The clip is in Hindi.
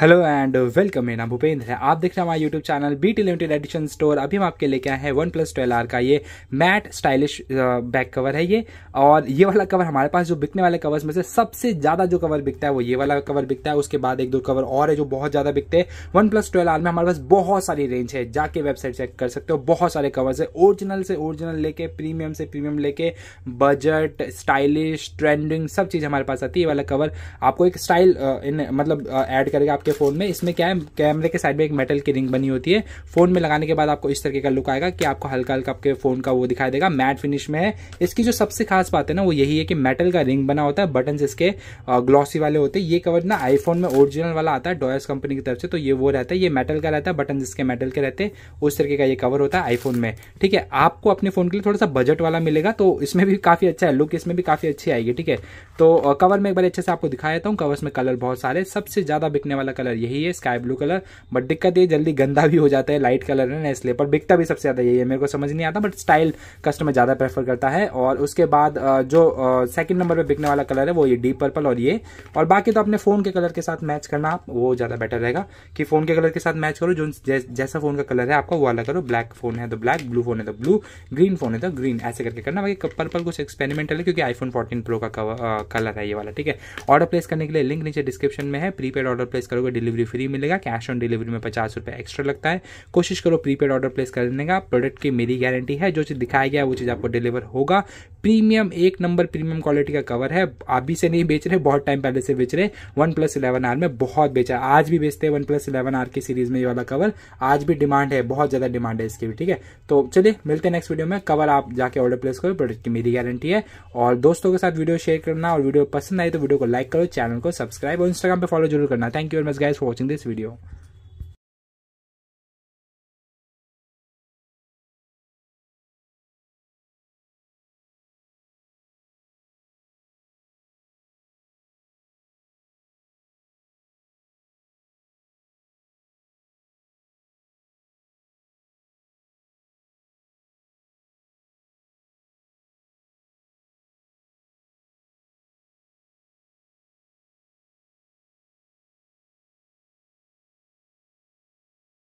हेलो एंड वेलकम मेरा नाम भूपेंद्र है आप देख रहे हैं हमारे YouTube channel B T limited edition store अभी हम आपके लेके आए हैं वन प्लस ट्वेल्व आर का ये मैट स्टाइलिश बैक कवर है ये और ये वाला कवर हमारे पास जो बिकने वाले कवर्स में से सबसे ज़्यादा जो कवर बिकता है वो ये वाला कवर बिकता है उसके बाद एक दो कवर और है जो बहुत ज़्यादा बिकते हैं वन प्लस ट्वेल्व आर में हमारे पास बहुत सारी रेंज है जाके वेबसाइट चेक कर सकते हो बहुत सारे कवर्स है ओरिजिनल से ओरिजिनल लेके प्रीमियम से प्रीमियम लेके बजट स्टाइलिश ट्रेंडिंग सब चीज़ हमारे पास आती है ये वाला कवर आपको एक स्टाइल इन मतलब ऐड करेगा आपके फोन में इसमें क्या है कैमरे के साइड में एक मेटल की रिंग बनी होती है फोन में लगाने के बाद आपको इस तरीके का लुक आएगा कि आपको हल्का हल्का आपके फोन का वो दिखाई देगा मैट फिनिश में है इसकी जो सबसे खास बात है ना वो यही है कि मेटल का रिंग बना होता है बटन इसके ग्लॉसी वाले होते हैं ये कवर ना आईफोन में ओरिजिनल वाला आता है डॉयस कंपनी की तरफ से तो ये वो रहता है ये मेटल का रहता है बटन जिसके मेटल के रहते हैं उस तरीके का ये कवर होता है आईफोन में ठीक है आपको अपने फोन के लिए थोड़ा सा बजट वाला मिलेगा तो इसमें भी काफी अच्छा है लुक इसमें भी काफी अच्छी आएगी ठीक है तो कवर में एक बार अच्छे से आपको दिखा देता हूँ कवर्स में कलर बहुत सारे सबसे ज्यादा बिकने वाला कलर यही है स्काई ब्लू कलर बट दिक्कत ये जल्दी गंदा भी हो जाता है लाइट कलर है ना इसलिए पर बिकता भी सबसे ज़्यादा यही है मेरे को समझ नहीं आता बट स्टाइल कस्टमर ज़्यादा प्रेफर करता है और उसके बाद जो सेकंड नंबर पर बिकने वाला कलर है वो ये डीप पर्पल और ये और बाकी तो अपने फ़ोन के कलर के साथ मैच करना आप वो ज़्यादा बेटर रहेगा कि फ़ोन के कलर के साथ मैच करो जो जैसा फ़ोन का कलर है आपका वो अलग करो ब्लैक फ़ोन है तो ब्लैक ब्लू फ़ोन है तो ब्लू ग्रीन फ़ोन है तो ग्रीन ऐसे करके करना बाकी पर्पल कुछ एक्सपेरिमेंटल है क्योंकि आईफोन फोर्टीन प्रो का कलर है ये वाला ठीक है ऑर्डर प्लेस करने के लिए लिंक नीचे डिस्क्रिप्शन में है प्रीपेड ऑर्डर प्लेस करोगे रुपये डिलीवरी फ्री मिलेगा कैश ऑन डिलीवरी में पचास रुपये एक्स्ट्रा लगता है कोशिश करो प्रीपेड ऑर्डर प्लेस कर देने का प्रोडक्ट की मेरी गारंटी है जो चीज़ दिखाया गया वो चीज़ आपको डिलीवर होगा प्रीमियम एक नंबर प्रीमियम क्वालिटी का कवर है अभी से नहीं बेच रहे बहुत टाइम पहले से बेच रहे वन प्लस इलेवन आर में बहुत बेचा आज भी बेचते हैं वन प्लस इलेवन आर की सीरीज में ये वाला कवर आज भी डिमांड है बहुत ज़्यादा डिमांड है इसके भी ठीक है तो चलिए मिलते हैं नेक्स्ट वीडियो में कवर आप जाके ऑर्डर प्लेस करो प्रोडक्ट की मेरी गारंटी है और दोस्तों के साथ वीडियो शेयर करना और वीडियो पसंद आए तो वीडियो को लाइक करो चैनल को सब्सक्राइब और इंस्टाग्राम पर फॉलो जरूर करना thank you very much guys for watching this video